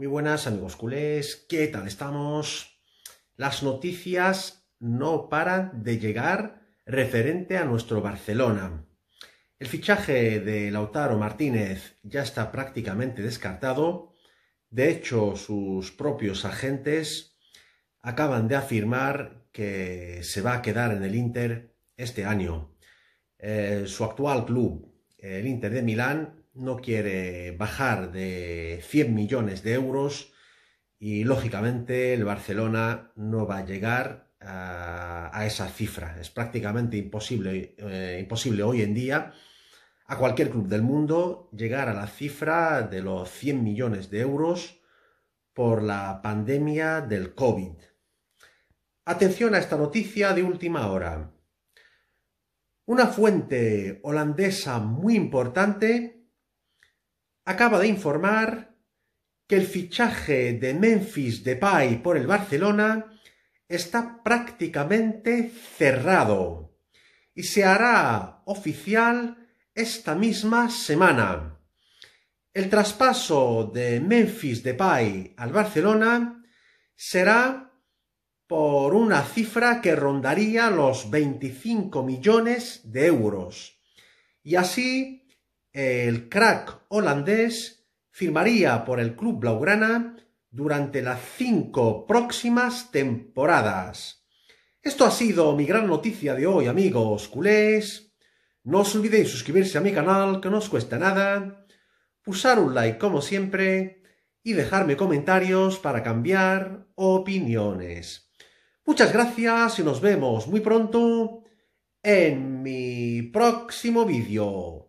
Muy buenas amigos culés, ¿qué tal estamos? Las noticias no paran de llegar referente a nuestro Barcelona. El fichaje de Lautaro Martínez ya está prácticamente descartado. De hecho, sus propios agentes acaban de afirmar que se va a quedar en el Inter este año. Eh, su actual club, el Inter de Milán, no quiere bajar de 100 millones de euros y lógicamente el Barcelona no va a llegar a, esa cifra. Es prácticamente imposible, eh, imposible hoy en día a cualquier club del mundo llegar a la cifra de los 100 millones de euros por la pandemia del COVID. Atención a esta noticia de última hora. Una fuente holandesa muy importante acaba de informar que el fichaje de Memphis Depay por el Barcelona está prácticamente cerrado y se hará oficial esta misma semana. El traspaso de Memphis Depay al Barcelona será por una cifra que rondaría los 25 millones de euros. Y así el crack holandés firmaría por el club blaugrana durante las cinco próximas temporadas. Esto ha sido mi gran noticia de hoy, amigos culés. No os olvidéis suscribirse a mi canal, que no os cuesta nada, pulsar un like como siempre y dejarme comentarios para cambiar opiniones. Muchas gracias y nos vemos muy pronto en mi próximo vídeo.